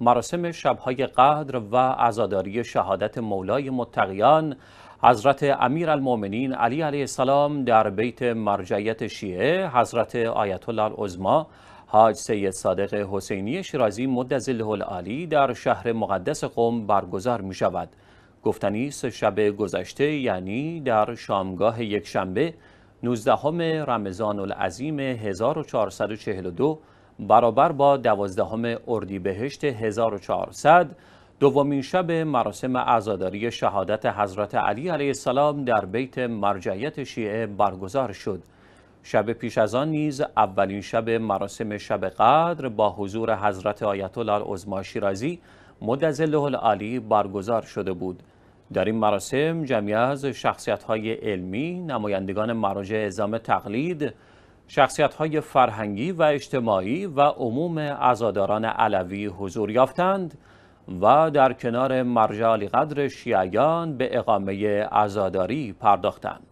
مراسم شبهای قدر و عزاداری شهادت مولای متقیان حضرت امیر المومنین علی علیه السلام در بیت مرجعیت شیعه حضرت آیت الله العظما حاج سید صادق حسینی شیرازی مدزله العالی در شهر مقدس قم برگزار می شود گفتنی شب گذشته یعنی در شامگاه یکشنبه 19 رمضان العظیم 1442 برابر با دوازدهم اردیبهشت 1400 دومین شب مراسم عزاداری شهادت حضرت علی علیه السلام در بیت مرجعیت شیعه برگزار شد. شب پیش از آن نیز اولین شب مراسم شب قدر با حضور حضرت آیت الله العظما شیرازی مدزله العالی برگزار شده بود. در این مراسم جمعی از شخصیت های علمی، نمایندگان مراجع اعزام تقلید، شخصیت فرهنگی و اجتماعی و عموم ازاداران علوی حضور یافتند و در کنار مرجع قدر شیعیان به اقامه ازاداری پرداختند.